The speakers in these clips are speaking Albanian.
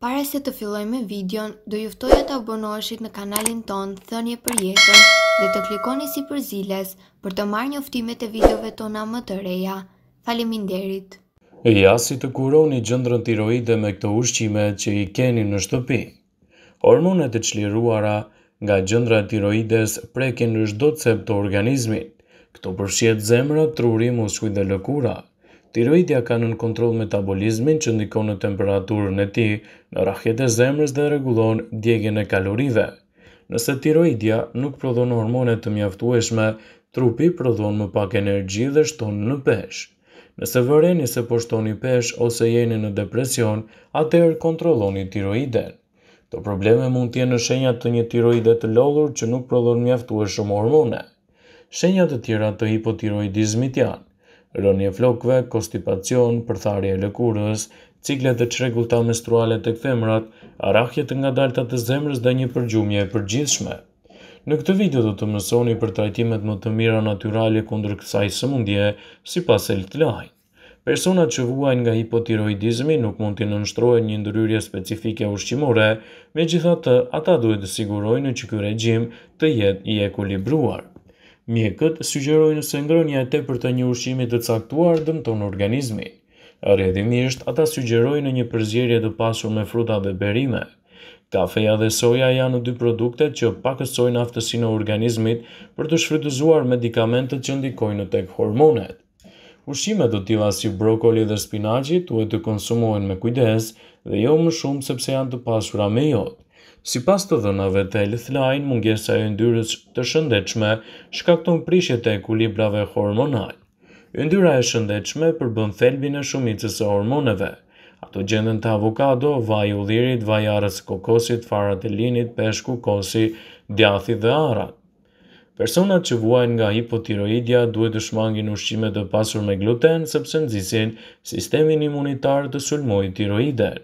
Pare se të filloj me videon, do e të abonoheshit në kanalin ton Thënje për jetën dhe të klikoni si për ziles për të marrë njoftimet e videove tona më të reja. Faleminderit. E jasi të kuroni gjëndrën tiroide me këto ushqime që i keni në shtëpi. Hormonet e qliruara nga gjëndra tiroides prekin në shdo cep të organizmin. Këto përshjet zemrë, truri, muskuj dhe lëkurat tiroidja ka nën kontrol metabolizmin që ndikon në temperaturën e ti, në rachet e zemrës dhe regulon djegjen e kalorive. Nëse tiroidja nuk prodhon hormone të mjaftueshme, trupi prodhon më pak energji dhe shton në peshë. Nëse vëreni se po shtoni peshë ose jeni në depresion, atëherë kontrolloni tiroiden. Të probleme mund të jenë shenjat të një tiroide të lodhur që nuk prodhon mjaftueshëm hormone. Shenjat e tjera të hipotiroidizmit janë rënje flokve, konstipacion, përtharje lëkurës, ciklet dhe qregullta menstruale të këthemrat, arahjet nga daltat të zemrës dhe një përgjumje e përgjithshme. Në këtë video do të mësoni për trajtimet më të mira naturale kundër kësaj mundje, si pas e lëtlajnë. Personat që vuajnë nga hipotiroidizmi nuk mund të nënshtrojë një ndëryrje specifike ushqimore, me gjitha të ata duhet të sigurojnë që kërë regjim të jetë i ekulibruar. Mjekët sugjerojnë se ngrënia e tepërt të një ushqimi të caktuar dëmton organizmin. Rrëdhimisht ata sugjerojnë një përzierje të pasur me fruta dhe perime. Kafeja dhe soja janë dy produktet që pakësojnë aftësinë e organizmit për të shfrytëzuar medikamentet që ndikojnë tek hormonet. Ushqime të tilla si brokoli dhe spinaqi duhet të konsumohen me kujdes dhe jo më shumë sepse janë të pasura me jod. Si pas të dhënave të lithlajnë, mungesa e ndyrës të shëndechme shkakton prishje të ekulibrave hormonal. Yndyra e shëndechme përbën thelbin e shumicës e hormoneve. Ato gjendën të avokado, vaj u dhirit, vaj arës kokosit, farat e linit, peshku, kosi, djathi dhe arat. Personat që vuajnë nga hipotiroidja duhet të shmangin ushqime të pasur me gluten sepse nxisin sistemin imunitar të sulmojë tiroiden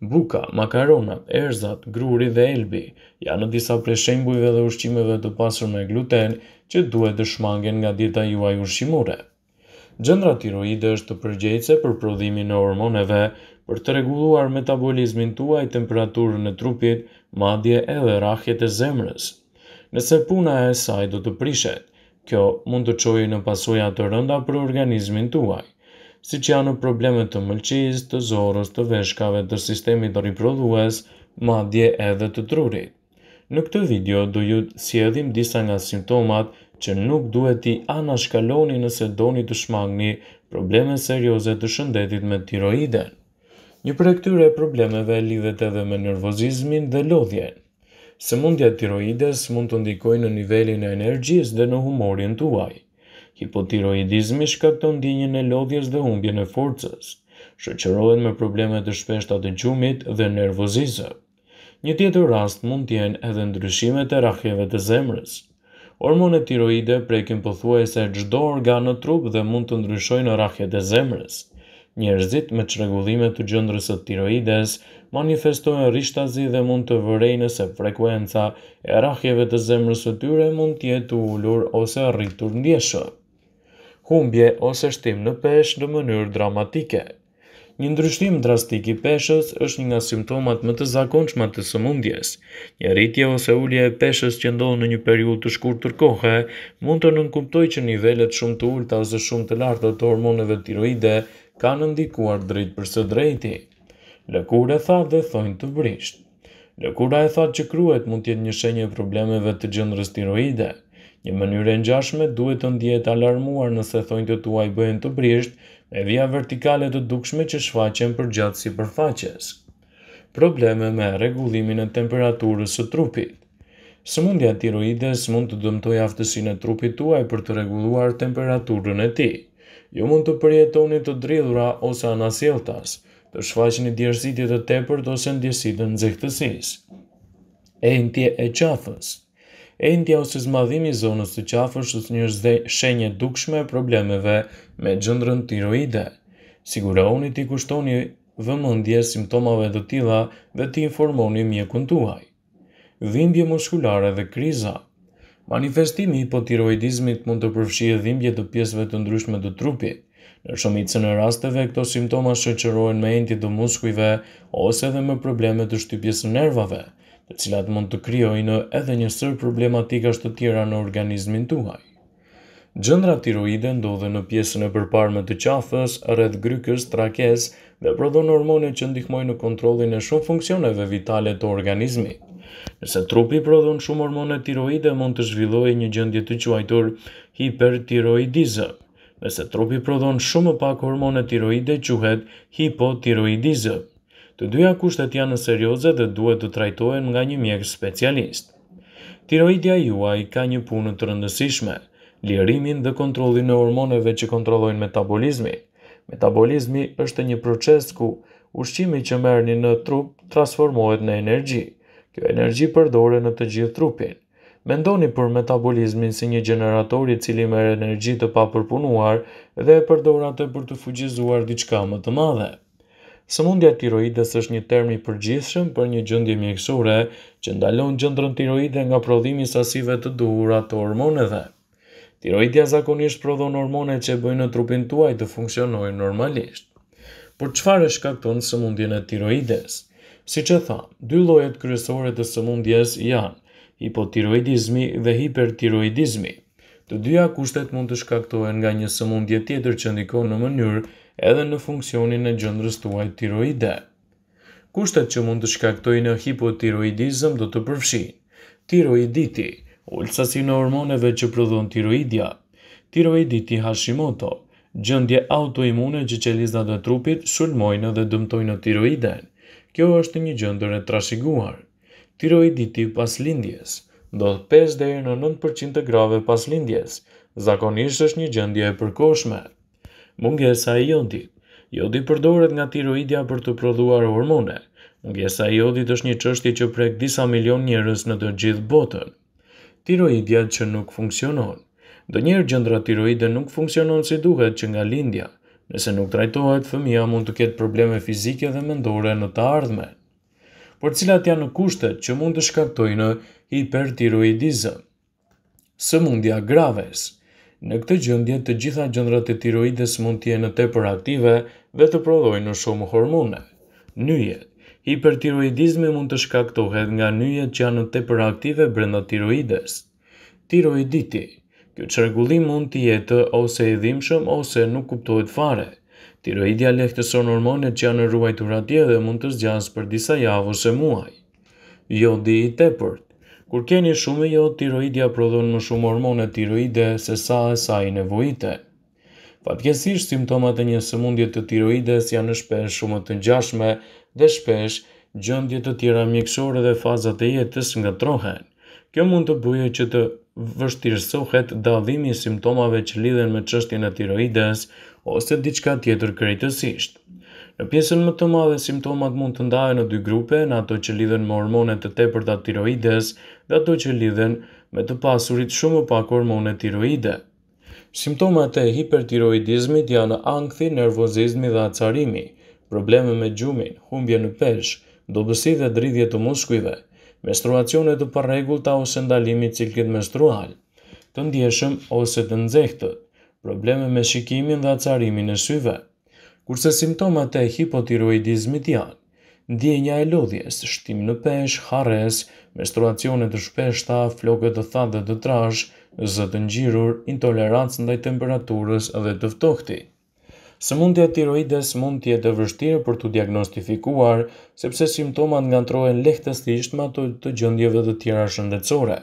buka, makarona, erzat, gruri dhe elbi janë në disa prej shembujve dhe ushqimeve të pasur me gluten që duhet të shmangen nga dieta juaj ushqimore. Gjendra tiroide është të përgjegjëse për prodhimin e hormoneve për të rregulluar metabolizmin tuaj, temperaturën e trupit, madje edhe rrahjet e zemrës. Nëse puna e saj do të prishet, kjo mund të çojë në pasoja të rënda për organizmin tuaj si që janë problemet të mëlqis, të zorës, të veshkave, të sistemi të riprodhues, madje edhe të trurit. Në këtë video do ju sjedhim disa nga simptomat që nuk duhet i anashkaloni nëse doni të shmangni probleme serioze të shëndetit me tiroiden. Një për e këtyre problemeve lidhet edhe me nervozizmin dhe lodhjen. Se mundja tiroides mund të ndikoj në nivelin e energjis dhe në humorin të uaj. Hipotiroidizmi shkakton ndjenjën e lodhjes dhe humbjen e forcës, shoqërohet me probleme të shpeshta të gjumit dhe nervozizë. Një tjetër rast mund të jenë edhe ndryshimet e rrahjeve të zemrës. Hormonet tiroide prekin pothuajse çdo organ në trup dhe mund të ndryshojnë rrahjet e zemrës. Njerëzit me çrregullime të gjendrës së tiroides manifestojnë rishtazi dhe mund të vërejnë se frekuenca e rrahjeve të zemrës së tyre mund të jetë ulur ose rritur ndjeshëm humbje ose shtim në peshë në mënyrë dramatike. Një ndryshtim drastik i peshës është një nga simptomat më të zakonshme të sëmundjes. Një rritje ose ulje e peshës që ndonë në një periut të shkur tërkohe, mund të nënkuptoj që nivellet shumë të ullëta ose shumë të lartë të hormoneve tiroide kanë ndikuar drejt për së drejti. Lëkur e tha dhe thojnë të brisht. Lëkura e tha që kruet mund tjetë një shenje problemeve të gjëndrës tiroide. Një mënyrë e ngjashme duhet të ndihet alarmuar nëse thonjtë tuaj bëhen të brishtë me vija vertikale të dukshme që shfaqen përgjatë sipërfaqes. Probleme me rregullimin e temperaturës së trupit. Sëmundja tiroides mund të dëmtojë aftësinë e trupit tuaj për të rregulluar temperaturën e tij. Ju jo mund të përjetoni të dridhura ose anasjelltas, të shfaqni djersitje të tepërt ose ndjesitë të nxehtësisë. Entje e qafës endja ose zmadhimi zonës të qafësh është një shenje dukshme problemeve me gjëndrën tiroide. Sigurohuni t'i kushtoni vëmendje simptomave të tilla dhe t'i informoni mjekun tuaj. Dhimbje muskulare dhe kriza. Manifestimi i hipotiroidizmit mund të përfshijë dhimbje të pjesëve të ndryshme të trupit. Në shumicën e rasteve këto simptoma shoqërohen me endje të muskujve ose edhe me probleme të shtypjes nervave të cilat mund të kryojnë edhe njësër problematikasht të tjera në organizmin tuaj. Gjëndra tiroide ndodhe në pjesën e përparme të qafës, rreth grykës, trakes dhe prodhon hormone që ndihmojnë në kontrolin e shumë funksioneve vitale të organizmit. Nëse trupi prodhon shumë hormone tiroide, mund të zhvillohi një gjendje të quajtur hipertiroidizëm. Nëse trupi prodhon shumë pak hormone tiroide, quhet hipotiroidizëm. Të dyja kushtet janë serioze dhe duhet të trajtohen nga një mjek specialist. Tiroidja juaj ka një punë të rëndësishme, lirimin dhe kontrolin në hormoneve që kontrollojnë metabolizmi. Metabolizmi është një proces ku ushqimi që merrni në trup transformohet në energji. Kjo energji përdoret në të gjithë trupin. Mendoni për metabolizmin si një generatori i cili merr energji të papërpunuar dhe e përdor atë për të fuqizuar diçka më të madhe. Sëmundja tiroides është një termi përgjithshëm për një gjëndje mjekësore që ndalon gjëndrën tiroide nga prodhimi sasive të duhura të hormoneve. Tiroidja zakonisht prodhon hormone që bëjnë në trupin tuaj të funksionojë normalisht. Por qëfar e shkakton sëmundjen e tiroides? Si që tha, dy lojet kryesore të sëmundjes janë hipotiroidizmi dhe hipertiroidizmi. Të dyja kushtet mund të shkaktohen nga një sëmundje tjetër që ndikon në mënyrë edhe në funksionin e gjëndrës tuaj tiroide. Kushtet që mund të shkaktojnë hipotiroidizëm do të përfshin, tiroiditi, ulsasi në hormoneve që prodhon tiroidja, tiroiditi Hashimoto, gjëndje autoimune që qelizat dhe trupit shulmojnë dhe dëmtojnë tiroiden. Kjo është një gjëndër e trashiguar. Tiroiditi pas lindjes, do 5 në 9% grave pas lindjes, zakonisht është një gjëndje e përkoshmet mungesa e jodit. Jodi përdoret nga tiroidja për të prodhuar hormone. Mungesa e jodit është një çështje që prek disa milion njerëz në të gjithë botën. Tiroidja që nuk funksionon. Donjëherë gjendra tiroide nuk funksionon si duhet që nga lindja. Nëse nuk trajtohet, fëmia mund të ketë probleme fizike dhe mendore në të ardhme. Por cilat janë kushtet që mund të shkaktojnë hipertiroidizëm? Sëmundja graves. Në këtë gjëndje të gjitha gjëndrat e tiroides mund t'je në tepër aktive dhe të prodhojnë në shumë hormone. Nyjet Hipertiroidizmi mund të shkaktohet nga nyjet që janë në tepër aktive brenda tiroides. Tiroiditi Kjo qërgullim mund të jetë ose e dhimshëm ose nuk kuptohet fare. Tiroidia lehtëson hormonet që janë në ruajtur atje dhe mund të zgjasë për disa javë ose muaj. Jodi i tepërt Kur keni shumë jo, tiroidja prodhon më shumë hormone tiroide se sa e sa i nevojite. Fatkesisht, simptomat e një sëmundje të tiroides janë shpesh shumë të njashme dhe shpesh gjëndje të tjera mjekësore dhe fazat e jetës nga trohen. Kjo mund të buje që të vështirësohet dadhimi simptomave që lidhen me qështjen e tiroides ose diçka tjetër krejtësisht. Në pjesën më të madhe simptomat mund të ndahen në dy grupe, në ato që lidhen me hormonet të të tiroides dhe ato që lidhen me të pasurit shumë pak hormone tiroide. Simptomat e hipertiroidizmit janë ankthi, nervozizmi dhe acarimi, probleme me gjumin, humbje në pesh, dobësi dhe dridhje të muskujve, menstruacione të parregullta ose ndalimi i ciklit menstrual, të ndjeshëm ose të nxehtë, probleme me shikimin dhe acarimin e syve kurse simptomat e hipotiroidizmit janë. Ndjenja e lodhjes, shtim në pesh, hares, menstruacionet të shpeshta, flokët të thatë dhe të trash, zë të ngjirur, intolerancë ndaj temperaturës dhe të ftohtë. Sëmundja e tiroides mund të jetë e vështirë për tu diagnostifikuar, sepse simptomat ngatrohen lehtësisht me ato të gjendjeve të tjera shëndetësore.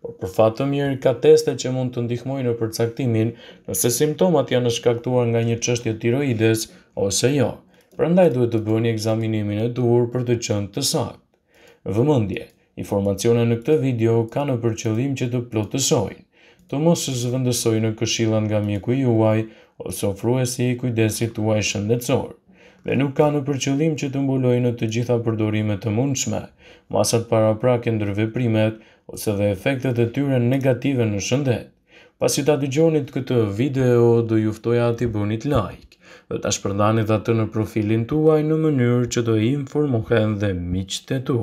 Por për fat të mirë, ka teste që mund të ndihmojnë në përcaktimin nëse simptomat janë shkaktuar nga një çështje tiroides, ose jo, Prandaj duhet të bëni examinimin e duhur për të qënë të saktë. Vëmëndje, informacione në këtë video ka në përqëllim që të plotësojnë, të mosës vëndësojnë në nga mjeku juaj, ose ofru e si i kujdesit të uaj dhe nuk ka në përqëllim që të mbulojnë në të gjitha përdorimet të mundshme, masat para prake ndërve primet, ose dhe efektet e tyre negative në shëndet. Pas i ta dy gjonit këtë video, do juftoj ati bunit like, dhe të shpërndani dhe të në profilin tuaj në mënyrë që do informohen dhe miqët e tu.